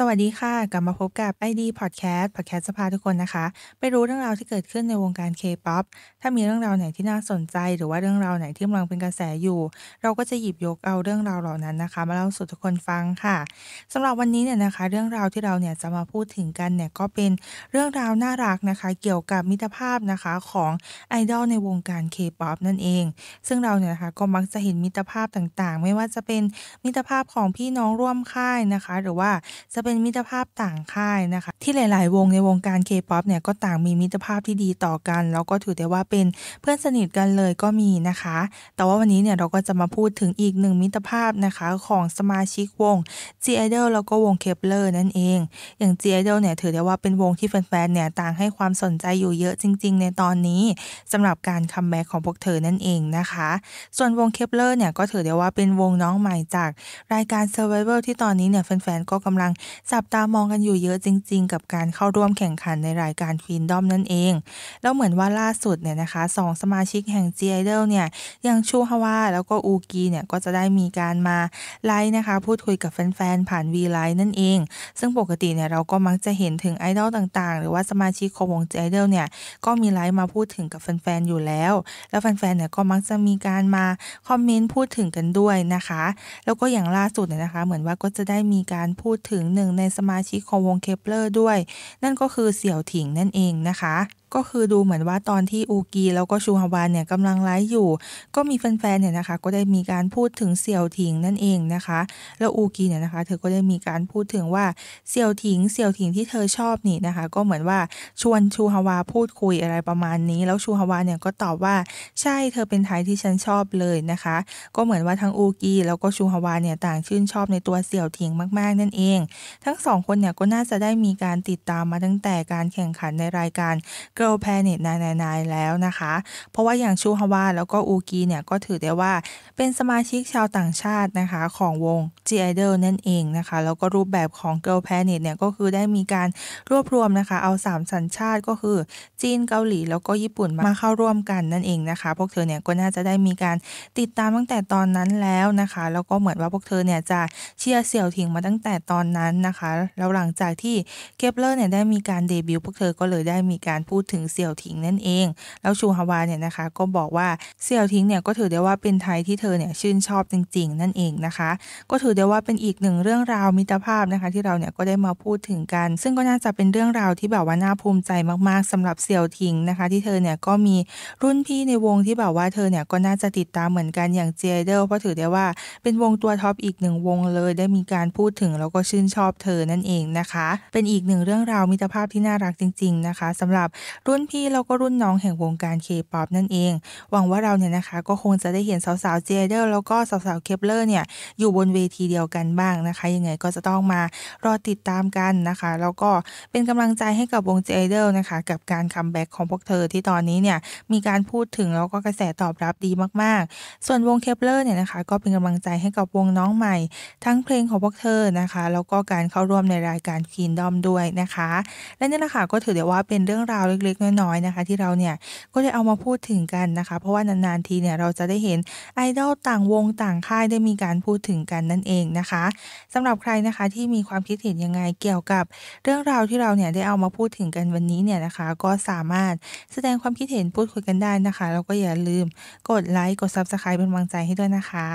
สวัสดีค่ะกลับมาพบกับ ID Podcast Podcast จะพาทุกคนนะคะไปรู้เรื่องราวที่เกิดขึ้นในวงการ K-POP ถ้ามีเรื่องราวไหนที่น่าสนใจ หรือว่าเรื่องราวไหนที่กำลังเป็นกระแสอยู่ เราก็จะหยิบยกเอาเรื่องราวเหล่านั้นนะคะ มาเล่าสู่ทุกคนฟังค่ะ สำหรับวันนี้เนี่ยนะคะ เรื่องราวที่เราเนี่ยจะมาพูดถึงกันเนี่ยก็เป็นเรื่องราวน่ารักนะคะ เกี่ยวกับมิตรภาพนะคะของไอดอลในวงการ K-POP นั่นเอง ซึ่งเราเนี่ยนะคะก็มักจะเห็นมิตรภาพต่างๆ ไม่ว่าจะเป็นมิตรภาพของพี่น้องร่วมค่ายนะคะ หรือว่าจะเป็นมิตรภาพต่างค่ายนะคะ ที่หลายๆ วงในวงการเคป๊อปเนี่ยก็ต่างมีมิตรภาพที่ดีต่อกัน แล้วก็ถือได้ว่าเป็นเพื่อนสนิทกันเลยก็มีนะคะ แต่ว่าวันนี้เนี่ยเราก็จะมาพูดถึงอีกหนึ่งมิตรภาพนะคะของสมาชิกวง G Idol แล้วก็วงเคปเลอร์นั่นเอง อย่าง G Idol เนี่ยถือได้ว่าเป็นวงที่แฟนๆ เนี่ยต่างให้ความสนใจอยู่เยอะจริงๆในตอนนี้ สำหรับการคัมแบ็กของพวกเธอนั่นเองนะคะ ส่วนวงเคปเลอร์เนี่ยก็ถือได้ว่าเป็นวงน้องใหม่จากรายการ Survivor ที่ตอนนี้เนี่ยแฟนๆ ก็กำลังจับตามองกันอยู่เยอะจริงๆ กับการเข้าร่วมแข่งขันในรายการควีนดอมนั่นเอง แล้วเหมือนว่าล่าสุดเนี่ยนะคะสองสมาชิกแห่งไอเดลเนี่ยยังชูฮาวาแล้วก็อูกีเนี่ยก็จะได้มีการมา ไลฟ์นะคะพูดคุยกับแฟนๆผ่านวีไลฟ์นั่นเอง ซึ่งปกติเนี่ยเราก็มักจะเห็นถึงไอดอลต่างๆ หรือว่าสมาชิกของวงไอเดลเนี่ยก็มีไลฟ์มาพูดถึงกับแฟนๆอยู่แล้ว แล้วแฟนๆเนี่ยก็มักจะมีการมาคอมเมนต์พูดถึงกันด้วยนะคะ แล้วก็อย่างล่าสุดเนี่ยนะคะเหมือนว่าก็จะได้มีการพูดถึงหนึ่งในสมาชิกของวงเคปเลอร์ด้วย นั่นก็คือเสี่ยวถิงนั่นเองนะคะก็คือดูเหมือนว่าตอนที่อูกี แล้วก็ชูฮาวานเนี่ยกำลังไลฟ์อยู่ ก็มีแฟนๆเนี่ยนะคะก็ได้มีการพูดถึงเสี่ยวถิงนั่นเองนะคะ แล้วอูกีเนี่ยนะคะเธอก็ได้มีการพูดถึงว่าเสี่ยวถิงเสี่ยวถิงที่เธอชอบนี่นะคะ ก็เหมือนว่าชวนชูฮาวาพูดคุยอะไรประมาณนี้ แล้วชูฮาวาเนี่ยก็ตอบว่าใช่เธอเป็นไทยที่ฉันชอบเลยนะคะ ก็เหมือนว่าทั้งอูกี แล้วก็ชูฮาวาเนี่ยต่างชื่นชอบในตัวเสี่ยวถิงมากๆนั่นเอง ทั้งสองคนเนี่ยก็น่าจะได้มีการติดตามมาตั้งแต่การแข่งขันในรายการ Girl Planet นายยแล้วนะคะ เพราะว่าอย่างชูฮาวาแล้วก็อูกีเนี่ย ก็ถือได้ว่าเป็นสมาชิกชาวต่างชาตินะคะของวง G Idol นั่นเองนะคะ แล้วก็รูปแบบของ Girl Planet เนี่ย ก็คือได้มีการรวบรวมนะคะ เอา3สัญชาติก็คือจีนเกาหลีแล้วก็ญี่ปุ่นมาเข้าร่วมกันนั่นเองนะคะ พวกเธอเนี่ยก็น่าจะได้มีการติดตามตั้งแต่ตอนนั้นแล้วนะคะแล้วก็เหมือนว่าพวกเธอเนี่ยจะเชียร์เสี่ยวถิงมาตั้งแต่ตอนนั้นนะคะแล้วหลังจากที่เกเลอร์เนี่ยได้มีการเดบิวต์พวกเธอก็เลยได้มีการพูดถึงเสี่ยวถิงนั่นเอง แล้วชูฮาวาเนี่ยนะคะก็บอกว่าเสี่ยวถิงเนี่ยก็ถือได้ว่าเป็นไทยที่เธอเนี่ยชื่นชอบจริงๆ นั่นเองนะคะ ก็ถือได้ว่าเป็นอีกหนึ่งเรื่องราวมิตรภาพนะคะ ที่เราเนี่ยก็ได้มาพูดถึงกัน ซึ่งก็น่าจะเป็นเรื่องราวที่แบบว่าน่าภูมิใจมากๆ สำหรับเสี่ยวถิงนะคะ ที่เธอเนี่ยก็มีรุ่นพี่ในวงที่แบบว่าเธอเนี่ยก็น่าจะติดตามเหมือนกันอย่างเจเดลเพราะถือได้ว่าเป็นวงตัวท็อปอีกหนึ่งวงเลยได้มีการพูดถึงแล้วก็ชื่นชอบเธอนั่นเองนะคะ เป็นอีกหนึ่งเรื่องราวมิตรภาพที่น่ารักจริง ๆนะคะ สำหรับรุ่นพี่แล้วก็รุ่นน้องแห่งวงการเคป๊อปนั่นเอง หวังว่าเราเนี่ยนะคะ ก็คงจะได้เห็นสาวๆเจเดอร์แล้วก็สาวๆเคปเลอร์เนี่ย อยู่บนเวทีเดียวกันบ้างนะคะ ยังไงก็จะต้องมารอติดตามกันนะคะ แล้วก็เป็นกำลังใจให้กับวงเจเดอร์นะคะกับการคัมแบ็กของพวกเธอที่ตอนนี้เนี่ย มีการพูดถึงแล้วก็กระแสตอบรับดีมากๆ ส่วนวงเคปเลอร์เนี่ยนะคะก็เป็นกำลังใจให้กับวงน้องใหม่ทั้งเพลงของพวกเธอนะคะ แล้วก็การเข้าร่วมในรายการคีนดอมด้วยนะคะและนี่นะคะก็ถือได้ว่าเป็นเรื่องราวเล็กล็กๆน้อยๆนะคะ ที่เราเนี่ยก็ได้เอามาพูดถึงกันนะคะ เพราะว่านานๆทีเนี่ยเราจะได้เห็นไอดอลต่างวงต่างค่ายได้มีการพูดถึงกันนั่นเองนะคะ สำหรับใครนะคะที่มีความคิดเห็นยังไงเกี่ยวกับ เรื่องราวที่เราเนี่ยได้เอามาพูดถึงกันวันนี้เนี่ยนะคะ ก็สามารถแสดงความคิดเห็นพูดคุยกันได้นะคะแล้วก็อย่าลืมกดไลค์กดซับสไคร b e เป็นกำลังใจให้ด้วยนะคะ